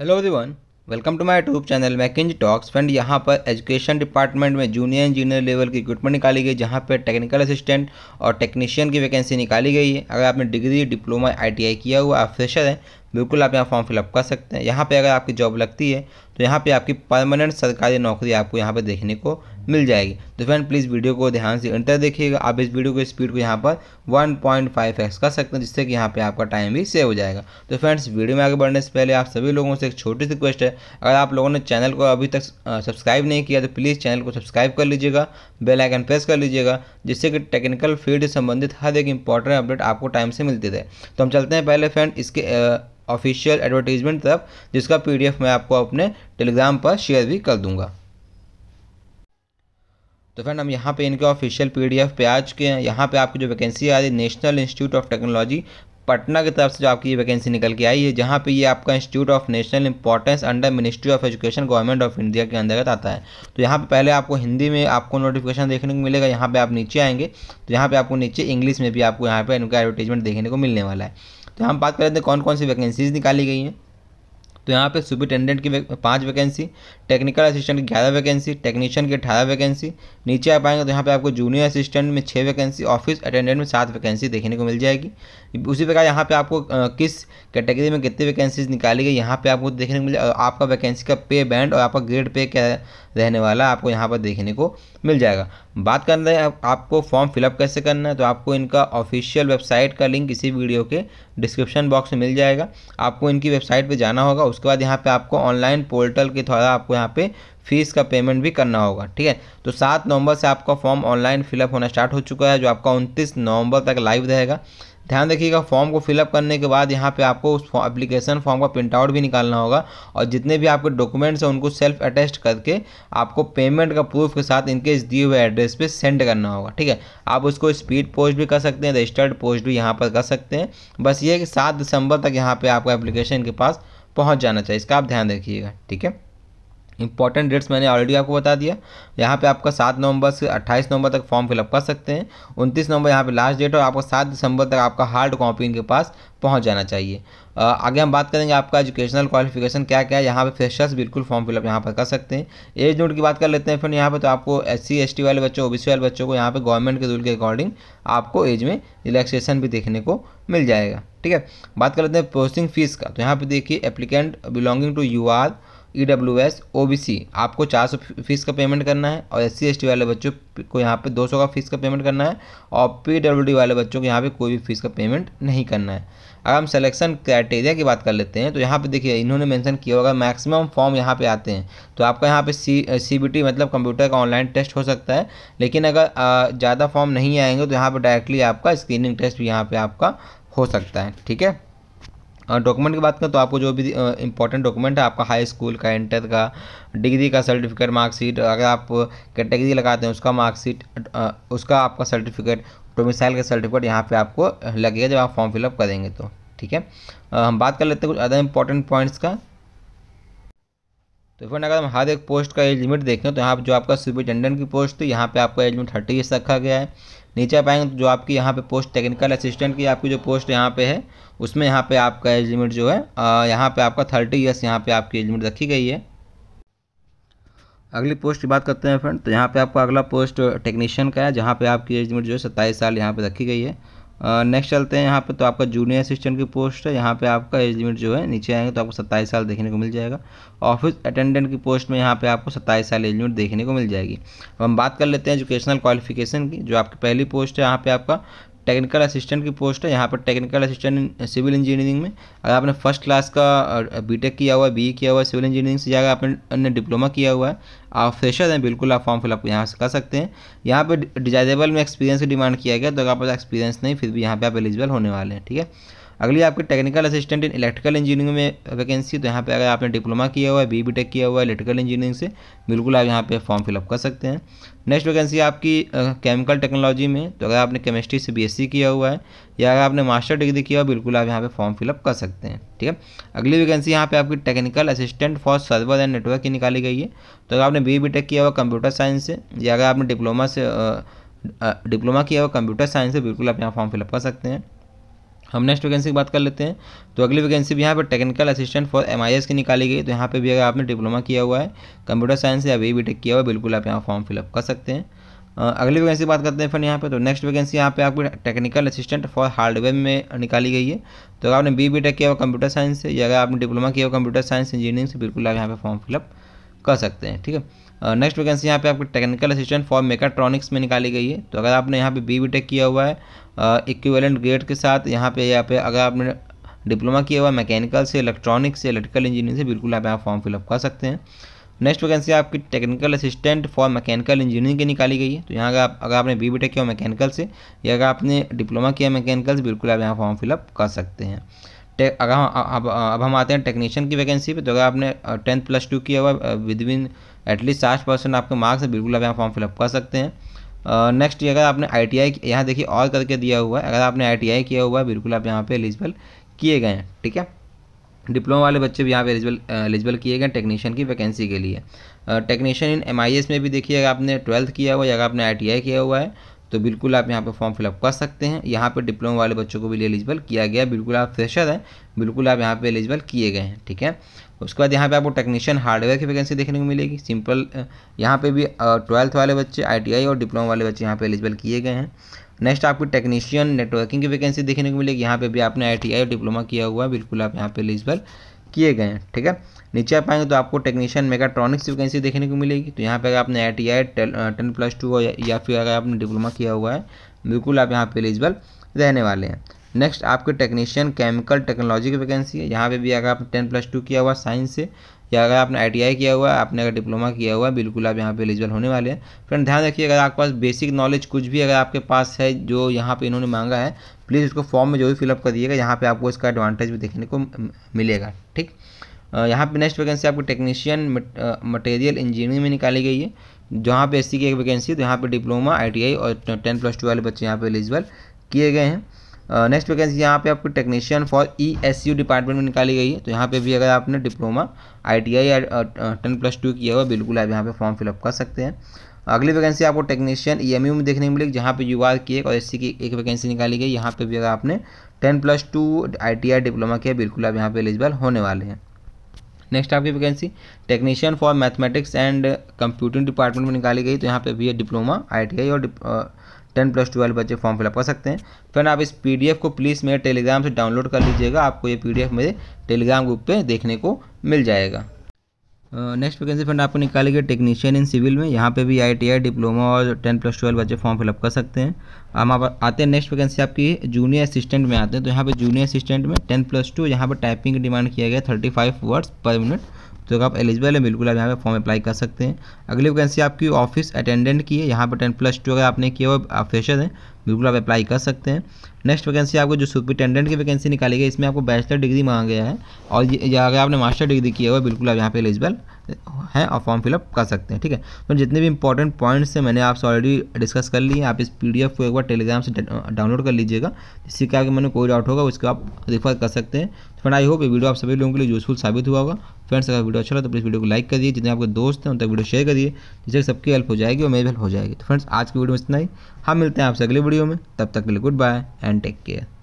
hello everyone welcome to my YouTube channel मैकिंज talks friend यहाँ पर एजुकेशन डिपार्टमेंट में जूनियर इंजीनियर लेवल की इक्विपमेंट निकाली गई जहाँ पर टेक्निकल असिस्टेंट और टेक्नीशियन की वैकेंसी निकाली गई है अगर आपने डिग्री डिप्लोमा आईटीआई किया हुआ आप फ्रेशर हैं बिल्कुल आप यहाँ फॉर्म फिलअप कर सकते हैं यहाँ पर अगर आपकी जॉब लगती है तो यहाँ पर आपकी परमानेंट सरकारी नौकरी आपको यहाँ पर देखने को मिल जाएगी तो फ्रेंड प्लीज़ वीडियो को ध्यान से इंटर देखिएगा आप इस वीडियो की स्पीड को यहाँ पर 1.5x कर सकते हैं जिससे कि यहाँ पे आपका टाइम भी सेव हो जाएगा तो फ्रेंड्स वीडियो में आगे बढ़ने से पहले आप सभी लोगों से एक छोटी सी रिक्वेस्ट है अगर आप लोगों ने चैनल को अभी तक सब्सक्राइब नहीं किया तो प्लीज़ चैनल को सब्सक्राइब कर लीजिएगा बेल आइकन प्रेस कर लीजिएगा जिससे कि टेक्निकल फील्ड से संबंधित हर एक इंपॉर्टेंट अपडेट आपको टाइम से मिलती रहे तो हम चलते हैं पहले फ्रेंड इसके ऑफिशियल एडवर्टीजमेंट तरफ जिसका पीडीएफ मैं आपको अपने टेलीग्राम पर शेयर भी कर दूंगा तो फ्रेंड हम यहाँ पे इनके ऑफिशियल पीडीएफ पे आज के यहाँ पे आपकी जो वैकेंसी आ रही है national institute of technology Patna की तरफ से जो आपकी ये वैकेंसी निकल के आई है जहाँ पे ये आपका institute of national importance under ministry of education government of India के अंतर्गत आता है तो यहाँ पे पहले आपको हिंदी में आपको नोटिफिकेशन देखने को मिलेगा यहाँ पे आप नीचे आएंगे तो यहाँ पे आपको नीचे इंग्लिश में भी आपको यहाँ पे इनका एडवर्टीजमेंट देखने को मिलने वाला है तो हम बात कर लेते हैं कौन कौन सी वैकेंसीज निकाली गई हैं तो यहाँ पे सुपरिटेंडेंट की पाँच वैकेंसी टेक्निकल असिस्टेंट की ग्यारह वैकेंसी टेक्नीशियन की अठारह वैकेंसी नीचे आप आएंगे तो यहाँ पे आपको जूनियर असिस्टेंट में छः वैकेंसी ऑफिस अटेंडेंट में सात वैकेंसी देखने को मिल जाएगी उसी प्रकार यहाँ पे आपको किस कैटेगरी में कितनी वैकेंसीज निकाली गई यहाँ पर आपको देखने को मिल जाए आपका वैकेंसी का पे बैंड और आपका ग्रेड पे क्या रहने वाला आपको यहाँ पर देखने को मिल जाएगा बात कर रहे हैं आपको फॉर्म फिलअप कैसे करना है तो आपको इनका ऑफिशियल वेबसाइट का लिंक इसी वीडियो के डिस्क्रिप्शन बॉक्स में मिल जाएगा आपको इनकी वेबसाइट पे जाना होगा उसके बाद यहाँ पे आपको ऑनलाइन पोर्टल के द्वारा आपको यहाँ पे फीस का पेमेंट भी करना होगा ठीक है तो सात नवंबर से आपका फॉर्म ऑनलाइन फिलअप होना स्टार्ट हो चुका है जो आपका उनतीस नवंबर तक लाइव रहेगा ध्यान देखिएगा फॉर्म को फिलअप करने के बाद यहाँ पे आपको उस एप्लीकेशन फॉर्म का प्रिंट आउट भी निकालना होगा और जितने भी आपके डॉक्यूमेंट्स हैं उनको सेल्फ अटैच करके आपको पेमेंट का प्रूफ के साथ इनके इस दिए हुए एड्रेस पे सेंड करना होगा ठीक है आप उसको स्पीड पोस्ट भी कर सकते हैं रजिस्टर्ड पोस्ट भी यहाँ पर कर सकते हैं बस ये कि सात दिसंबर तक यहाँ पर आपका एप्लीकेशन के पास पहुँच जाना चाहिए इसका आप ध्यान रखिएगा ठीक है इंपॉर्टेंट डेट्स मैंने ऑलरेडी आपको बता दिया यहाँ पे आपका सात नवंबर से अट्ठाईस नवंबर तक फॉर्म फिलअप कर सकते हैं उनतीस नवंबर यहाँ पे लास्ट डेट और आपको सात दिसंबर तक आपका हार्ड कॉपी इनके पास पहुँच जाना चाहिए आगे हम बात करेंगे आपका एजुकेशनल क्वालिफिकेशन क्या क्या है यहाँ पे फ्रेशर्स बिल्कुल फॉर्म फिलअप यहाँ पर कर सकते हैं एज नोट की बात कर लेते हैं फिर यहाँ पर तो आपको एस सी वाले बच्चों ओ वाले बच्चों को यहाँ पर गवर्नमेंट के रूल के अकॉर्डिंग आपको एज में रिलैक्सेशन भी देखने को मिल जाएगा ठीक है बात कर लेते हैं प्रोसेसिंग फीस का तो यहाँ पर देखिए applicant belonging to U R E W S O B C आपको चार सौ फीस का पेमेंट करना है और एस सी एस टी वाले बच्चों को यहाँ पे दो सौ का फीस का पेमेंट करना है और पी डब्ल्यू डी वाले बच्चों को यहाँ पे कोई भी फीस का पेमेंट नहीं करना है अगर हम सिलेक्शन क्राइटेरिया की बात कर लेते हैं तो यहाँ पे देखिए इन्होंने मेंशन किया होगा मैक्सिमम फॉर्म यहाँ पे आते हैं तो आपका यहाँ पे सी सी बी टी मतलब कंप्यूटर का ऑनलाइन टेस्ट हो सकता है लेकिन अगर ज़्यादा फॉर्म नहीं आएंगे तो यहाँ पर डायरेक्टली आपका स्क्रीनिंग टेस्ट भी यहाँ पर आपका हो सकता है ठीक है डॉक्यूमेंट की बात करें तो आपको जो भी इंपॉर्टेंट डॉक्यूमेंट है आपका हाई स्कूल का इंटर का डिग्री का सर्टिफिकेट मार्कशीट अगर आप कैटेगरी लगाते हैं उसका मार्कशीट उसका आपका सर्टिफिकेट डोमिसाइल का सर्टिफिकेट यहाँ पे आपको लगेगा जब आप फॉर्म फिलअप करेंगे तो ठीक है हम बात कर लेते हैं कुछ अदर इंपॉर्टेंट पॉइंट्स का तो फ्रेंड अगर हम हर एक पोस्ट का एज लिमिट देखें तो यहाँ पर जो आपका सुपरिटेंडेंट की पोस्ट थी यहाँ पे आपका एज लिमिट थर्टी ईयर्स रखा गया है नीचे आप आएंगे तो जो आपकी यहाँ पे पोस्ट टेक्निकल असिस्टेंट की आपकी जो पोस्ट यहाँ पे है उसमें यहाँ पे आपका एज लिमिट जो है यहाँ पे आपका थर्टी ईयर्स यहाँ पे आपकी एज लिमिट रखी गई है अगली पोस्ट की बात करते हैं फ्रेंड तो यहाँ पे आपका अगला पोस्ट टेक्नीशियन का है जहाँ पे आपकी एज लिमिट जो है सत्ताईस साल यहाँ पे रखी गई है नेक्स्ट चलते हैं यहाँ पे तो आपका जूनियर असिस्टेंट की पोस्ट है यहाँ पे आपका एज लिमिट जो है नीचे आएंगे तो आपको सत्ताईस साल देखने को मिल जाएगा ऑफिस अटेंडेंट की पोस्ट में यहाँ पे आपको सत्ताईस साल एज लिमिट देखने को मिल जाएगी अब हम बात कर लेते हैं एजुकेशनल क्वालिफिकेशन की जो आपकी पहली पोस्ट है यहाँ पर आपका टेक्निकल असिस्टेंट की पोस्ट है यहाँ पर टेक्निकल असिस्टेंट सिविल इंजीनियरिंग में अगर आपने फर्स्ट क्लास का बीटेक किया हुआ है बी e किया हुआ है सिविल इंजीनियरिंग से जाएगा आपने डिप्लोमा किया हुआ है आप फ्रेशर हैं बिल्कुल आप फॉर्म फिलअप यहाँ से कर सकते हैं यहाँ पर डिजाइजेबल में एक्सपीरियंस की डिमांड किया गया तो अगर आप एक्सपीरियंस नहीं फिर भी यहाँ पर आप एलिजिबल होने वाले हैं ठीक है अगली आपकी technical assistant in electrical engineering में वैकेंसी तो यहाँ पे अगर आपने डिप्लोमा किया हुआ है बी बी टेक किया हुआ है इलेक्ट्रिकल इंजीनियरिंग से बिल्कुल आप यहाँ पे फॉर्म फिलअप कर सकते हैं नेक्स्ट वैकेंसी आपकी केमिकल टेक्नोलॉजी में तो अगर आपने केमिस्ट्री से बी किया हुआ है या अगर आपने मास्टर डिग्री किया हुआ बिल्कुल आप यहाँ पे फॉर्म फिलअप कर सकते हैं ठीक है अगली वैकेंसी यहाँ पर आपकी technical assistant for server and network की निकाली गई है तो अगर आपने बी बी टेक किया हुआ कंप्यूटर साइंस से या अगर आपने डिप्लोमा से डिप्लोमा किया हुआ कंप्यूटर साइंस से बिल्कुल आप यहाँ फॉर्म फिलअप कर सकते हैं हम नेक्स्ट वैकेंसी की बात कर लेते हैं तो अगली वैकेंसी भी यहाँ पर टेक्निकल असिस्टेंट फॉर एम की निकाली गई तो यहाँ पर भी अगर आपने डिप्लोमा किया हुआ है कंप्यूटर साइंस या बी टेक किया हुआ है बिल्कुल आप यहाँ फॉर्म फिलअप कर सकते हैं अगली वैकेंसी बात करते हैं फिर यहाँ पे तो नेक्स्ट वैकेंसी यहाँ पे आपकी टेक्निकल असिस्टेंट फॉर हार्डवेयर में निकाली गई है तो अगर आपने बी बी टेक किया हुआ कंप्यूटर साइंस से या अगर आपने डिप्लोमा किया हुआ कंप्यूटर साइंस इंजीनियरिंग से बिल्कुल आप यहाँ पे फॉर्म फिलअप कर सकते हैं ठीक है नेक्स्ट वैकेंसी यहाँ पे आपको टेक्निकल असिस्टेंट फॉर मेकाट्रॉनिक्स में निकाली गई है तो अगर आपने यहाँ पर बी बी टेक किया हुआ है इक्विवेलेंट ग्रेड के साथ यहाँ पे यहाँ पे अगर आपने डिप्लोमा किया हुआ मैकेनिकल से इलेक्ट्रॉनिक्स से इलेक्ट्रिकल इंजीनियरिंग से बिल्कुल आप यहाँ फॉर्म फिलअप कर सकते हैं नेक्स्ट वैकेंसी आपकी technical assistant for mechanical engineering की निकाली गई है तो यहाँ अगर आप अगर आपने बी बी किया मैकेनिकल से या अगर आपने डिप्लोमा किया मैकेनिकल से बिल्कुल आप यहाँ फॉर्म फिलअप कर सकते हैं अगर अब अब हम आते हैं टेक्नीशियन की वैकेंसी पे तो अगर आपने टेंथ प्लस टू किया हुआ विद इन एटलीस्ट साठ परसेंट आपके मार्क्स है बिल्कुल आप यहाँ फॉर्म फिलअप कर सकते हैं नेक्स्ट ये अगर आपने आई टी आई यहाँ देखिए और करके दिया हुआ है अगर आपने आई टी आई किया हुआ है बिल्कुल आप यहाँ पे एलिजिबल किए गए हैं ठीक है डिप्लोमा वाले बच्चे भी यहाँ पे एलिजिबल एलिजिबल किए गए टेक्नीशियन की वैकेंसी के लिए technician in M I S में भी देखिए अगर आपने ट्वेल्थ किया हुआ है अगर आपने आई टी आई किया हुआ है तो बिल्कुल आप यहाँ पे फॉर्म फिलअप कर सकते हैं यहाँ पे डिप्लोमा वाले बच्चों को भी एलिजिबल किया गया बिल्कुल आप फ्रेशर हैं बिल्कुल आप यहाँ पे एलिजिबल किए गए हैं ठीक है उसके बाद यहाँ पे आपको टेक्नीशियन हार्डवेयर की वैकेंसी देखने को मिलेगी सिंपल यहाँ पे भी ट्वेल्थ वाले बच्चे आईटीआई और डिप्लोमा वाले बच्चे यहाँ पे एलिजिबल किए गए हैं नेक्स्ट आपको टेक्नीशियन नेटवर्किंग की वैकेंसी देखने को मिलेगी यहाँ पे भी आपने आई और डिप्लोमा किया हुआ है बिल्कुल आप यहाँ पे एलिजिबल किए गए हैं ठीक है नीचे आप आएंगे तो आपको टेक्नीशियन मेकाट्रॉनिक्स वैकेंसी देखने को मिलेगी तो यहाँ पे अगर आपने I T I ten plus two या फिर अगर आपने डिप्लोमा किया हुआ है बिल्कुल आप यहाँ पे एलिजिबल रहने वाले हैं नेक्स्ट आपके टेक्नीशियन केमिकल टेक्नोलॉजी की वैकेंसी है यहाँ पे भी अगर आपने टेन प्लस टू किया हुआ साइंस से या अगर आपने आई किया हुआ आपने अगर डिप्लोमा किया हुआ है बिल्कुल आप यहाँ पे एलिजिबल होने वाले हैं फ्रेंड ध्यान रखिए अगर आपके पास बेसिक नॉलेज कुछ भी अगर आपके पास है जो यहाँ पर इन्होंने मांगा है प्लीज़ उसको फॉर्म में जो भी फिलअप कर दिएगा यहाँ पर आपको इसका एडवांटेज भी देखने को मिलेगा ठीक यहाँ पर नेक्स्ट वैकेंसी आपको टेक्नीशियन मटेरियल इंजीनियरिंग में निकाली गई है जहाँ पे एस की एक वैकेंसी है तो यहाँ पे डिप्लोमा आई और टेन प्लस टू वाले बच्चे यहाँ पे एलिजिबल किए गए हैं नेक्स्ट वैकेंसी यहाँ पे आपको technician for E S U department में निकाली गई है तो यहाँ पे भी अगर आपने diploma I T I ten plus two किया हुआ बिल्कुल आप यहाँ पे फॉर्म फिलअप कर सकते हैं अगली वैकेंसी आपको टेक्नीशियन ई एम यू में देखने को मिलेगी जहाँ पे यू आर की एक और एस सी की एक वैकेंसी निकाली गई यहाँ पे भी अगर आपने ten plus two I T I diploma किया बिल्कुल आप यहाँ पे एलिजिबल होने वाले हैं नेक्स्ट आपकी vacancy technician for mathematics and computing department में निकाली गई तो यहाँ पे भी डिप्लोमा आई टी आई और टेन प्लस ट्वेल्व बच्चे फॉर्म फिलअप कर सकते हैं फ्रेंड आप इस पीडीएफ को प्लीज़ मेरे टेलीग्राम से डाउनलोड कर लीजिएगा आपको ये पीडीएफ मेरे टेलीग्राम ग्रुप पे देखने को मिल जाएगा नेक्स्ट वैकेंसी फ्रेंड आपको निकालेगी टेक्नीशियन इन सिविल में यहाँ पे भी आईटीआई डिप्लोमा और टेन प्लस ट्वेल्व बच्चे फॉर्म फिलअप कर सकते हैं हम आप आते हैं नेक्स्ट वैकेंसी आपकी जूनियर असिस्टेंट में आते हैं तो यहाँ पे जूनियर असिस्टेंट में टेन प्लस टू यहाँ पर टाइपिंग डिमांड किया गया thirty five words per minute तो अगर आप एलिजिबल है बिल्कुल आप यहाँ पे फॉर्म अप्लाई कर सकते हैं अगली वैकेंसी आपकी ऑफिस अटेंडेंट की है यहाँ पर टेन प्लस टू अगर आपने किया हुआ फ्रेशर है बिल्कुल आप अप्लाई कर सकते हैं नेक्स्ट वैकेंसी आपको जो सुपरिटेंडेंट की वैकेंसी निकाली गई इसमें आपको बैचलर डिग्री मांगा गया है और ये अगर आपने मास्टर डिग्री किया हुआ बिल्कुल आप यहाँ पे एलिजिबल हैं और फॉर्म फिलअप कर सकते हैं ठीक है तो जितने भी इंपॉर्टेंट पॉइंट्स हैं मैंने आपसे ऑलरेडी डिस्कस कर लिए आप इस पी को एक बार टेलीग्राम से डाउनलोड कर लीजिएगा जिससे कि मैंने कोई डाउट होगा उसको आप रिफर कर सकते हैं फ्रेंड आई होप ये वीडियो आप सभी लोगों के लिए यूजफुल साबित हुआ होगा फ्रेंड्स अगर वीडियो अच्छा लगा तो प्लीज़ वीडियो को लाइक करिए जितने आपके दोस्त हैं उन तक वीडियो शेयर करिए जिससे सबकी हेल्प हो जाएगी और मेरी हेल्प हो जाएगी तो फ्रेंड्स आज की वीडियो में इतना ही हम मिलते हैं आपसे अगले वीडियो वीडियो में तब तक के लिए good bye and take care